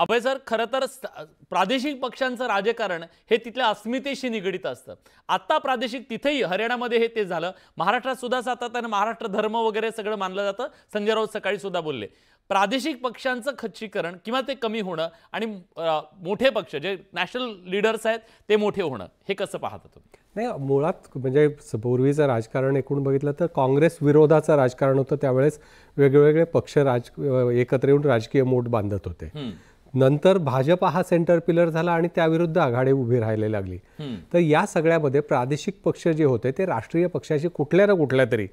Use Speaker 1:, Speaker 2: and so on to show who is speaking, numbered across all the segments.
Speaker 1: अभय sir खरं तर प्रादेशिक पक्षांचं राजकारण हे तिथल्या अस्मितेशी निगडीत असतं आता प्रादेशिक तिथेही हरियाणामध्ये हे ते झालं महाराष्ट्रात सुद्धा आणि महाराष्ट्र धर्म वगैरे सगळं मानलं जातं संजय राऊत सकाळी सुद्धा बोलले प्रादेशिक पक्षांचं खच्चीकरण किंवा ते कमी होणं आणि मोठे पक्ष जे नॅशनल लीडर्स आहेत ते मोठे होणं हे कसं पाहता तुम्ही
Speaker 2: नाही मुळात म्हणजे पूर्वीचं राजकारण एकूण बघितलं तर काँग्रेस विरोधाचं राजकारण होतं त्यावेळेस वेगवेगळे पक्ष राज एकत्र येऊन राजकीय मोठ बांधत होते नंतर भाजप हा सेंटर पिलर झाला आणि त्याविरुद्ध आघाडी उभी राहायला लागली तर या सगळ्यामध्ये प्रादेशिक पक्ष जे होते ते राष्ट्रीय पक्षाशी कुठल्या ना कुठल्या तरी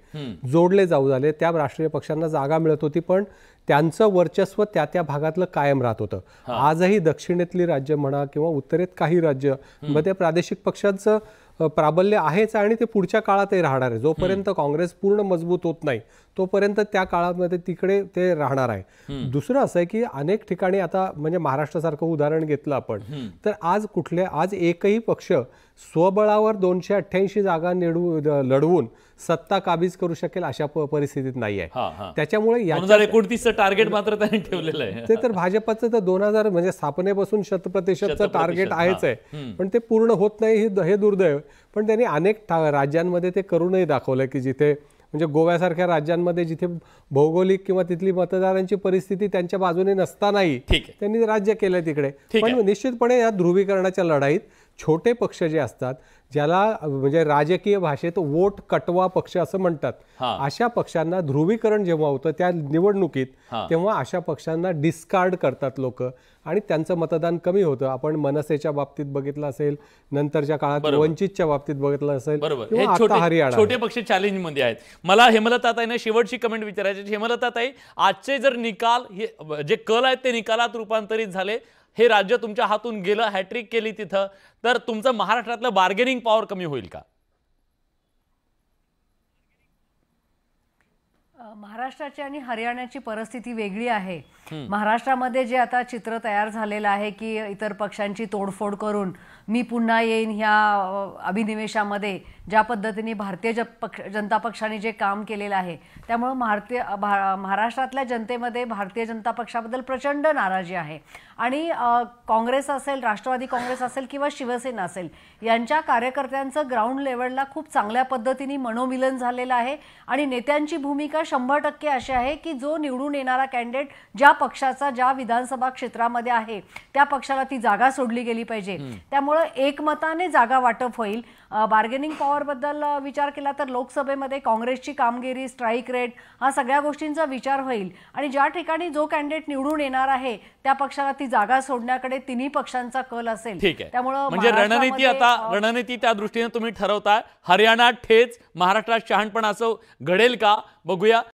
Speaker 2: जोडले जाऊ झाले त्या राष्ट्रीय पक्षांना जागा मिळत होती पण त्यांचं वर्चस्व त्या त्या भागातलं कायम राहत होतं आजही दक्षिणेतली राज्य म्हणा किंवा उत्तरेत काही राज्य मग त्या प्रादेशिक पक्षांचं प्राबल्य आहेच आणि ते पुढच्या काळातही राहणार आहे जोपर्यंत काँग्रेस पूर्ण मजबूत होत नाही तोपर्यंत त्या काळामध्ये तिकडे ते राहणार आहे दुसरं असं आहे की अनेक ठिकाणी आता म्हणजे महाराष्ट्रासारखं उदाहरण घेतलं आपण तर आज कुठले आज एकही पक्ष स्वबळावर दोनशे अठ्ठ्याऐंशी जागा निवडून लढवून सत्ता काबीज करू शकेल अशा परिस्थितीत नाही आहे त्याच्यामुळे
Speaker 1: एकोणतीसचं टार्गेट मात्र त्यांनी ठेवलेलं आहे ते
Speaker 2: तर भाजपचं तर दोन हजार म्हणजे स्थापनेपासून शतप्रतिशतचं टार्गेट आहेच आहे पण ते पूर्ण होत नाही हे दुर्दैव पण त्यांनी अनेक राज्यांमध्ये ते करूनही दाखवलं की जिथे म्हणजे गोव्यासारख्या राज्यांमध्ये जिथे भौगोलिक किंवा तिथली मतदारांची परिस्थिती त्यांच्या बाजूने नसतानाही त्यांनी राज्य केलं तिकडे पण निश्चितपणे या ध्रुवीकरणाच्या लढाईत छोटे पक्ष जे असतात ज्याला म्हणजे राजकीय भाषेत वोट कटवा पक्ष असं म्हणतात अशा पक्षांना ध्रुवीकरण जेव्हा होतं त्या निवडणुकीत तेव्हा अशा पक्षांना डिस्कार्ड करतात लोक आणि त्यांचं मतदान कमी होतं आपण मनसेच्या बाबतीत बघितलं असेल नंतरच्या काळात वंचितच्या बाबतीत बघितलं असेल हरियाणा छोटे
Speaker 1: पक्ष चॅलेंज मध्ये आहेत मला हेमलताताईने शेवटची कमेंट विचारायची हेमलताताई आजचे जर निकाल हे जे कल आहेत ते निकालात रूपांतरित झाले हे राज्य तुमच्या हातून गेलं हॅट्रिक केली तिथं तर तुमचं महाराष्ट्रातलं बार्गेनिंग पॉवर कमी होईल का
Speaker 3: महाराष्ट्राची आणि हरियाणाची परिस्थिती वेगळी आहे महाराष्ट्रामध्ये जे आता चित्र तयार झालेलं आहे की इतर पक्षांची तोडफोड करून मी पुन्हा येईन ह्या अभिनिवेशामध्ये ज्या पद्धतीने भारतीय ज पक्ष जनता पक्षाने जे काम केलेलं आहे त्यामुळं भारतीय भा महाराष्ट्रातल्या जनतेमध्ये भारतीय जनता पक्षाबद्दल प्रचंड नाराजी आहे आणि काँग्रेस असेल राष्ट्रवादी काँग्रेस असेल किंवा शिवसेना असेल यांच्या कार्यकर्त्यांचं ग्राउंड लेवलला खूप चांगल्या पद्धतीने मनोमिलन झालेलं आहे आणि नेत्यांची भूमिका शंभर टक्के असे आहे की जो निवडून येणारा कॅन्डिडेट ज्या पक्षाचा ज्या विधानसभा क्षेत्रामध्ये आहे त्या पक्षाला ती जागा सोडली गेली पाहिजे त्यामुळं एकमताने जागा वाटप होईल बार्गेनिंग पॉवर बद्दल विचार केला तर लोकसभेमध्ये काँग्रेसची कामगिरी स्ट्राईक रेट हा सगळ्या गोष्टींचा विचार होईल आणि ज्या ठिकाणी जो कॅन्डिडेट निवडून येणार आहे त्या पक्षाला ती जागा सोडण्याकडे तिन्ही पक्षांचा कल असेल ठीक आहे त्यामुळं म्हणजे रणनीती आता
Speaker 1: रणनीती त्या दृष्टीने तुम्ही ठरवताय हरियाणा ठेच महाराष्ट्रात शहाणपण असं घडेल का बघूया